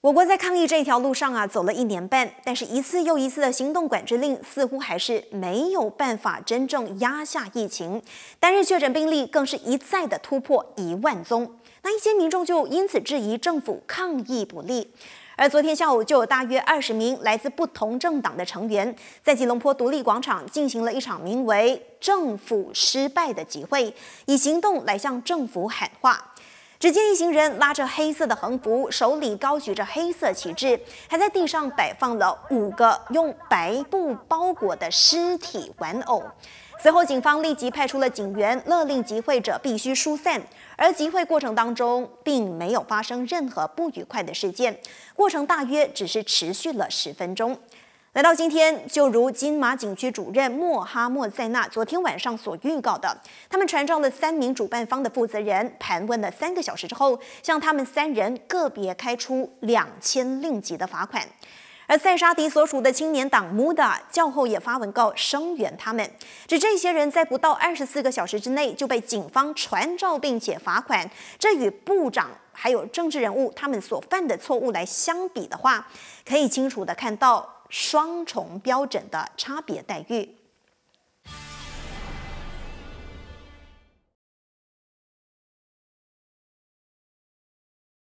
我国在抗疫这条路上啊，走了一年半，但是，一次又一次的行动管制令似乎还是没有办法真正压下疫情，单日确诊病例更是一再的突破一万宗。那一些民众就因此质疑政府抗疫不力。而昨天下午，就有大约二十名来自不同政党的成员，在吉隆坡独立广场进行了一场名为“政府失败”的集会，以行动来向政府喊话。只见一行人拉着黑色的横幅，手里高举着黑色旗帜，还在地上摆放了五个用白布包裹的尸体玩偶。随后，警方立即派出了警员，勒令集会者必须疏散。而集会过程当中，并没有发生任何不愉快的事件，过程大约只是持续了十分钟。来到今天，就如金马警区主任莫哈莫在那昨天晚上所预告的，他们传召了三名主办方的负责人，盘问了三个小时之后，向他们三人个别开出两千令吉的罚款。而塞沙迪所属的青年党穆达教后也发文告声援他们，指这些人在不到二十四个小时之内就被警方传召并且罚款，这与部长还有政治人物他们所犯的错误来相比的话，可以清楚的看到。双重标准的差别待遇。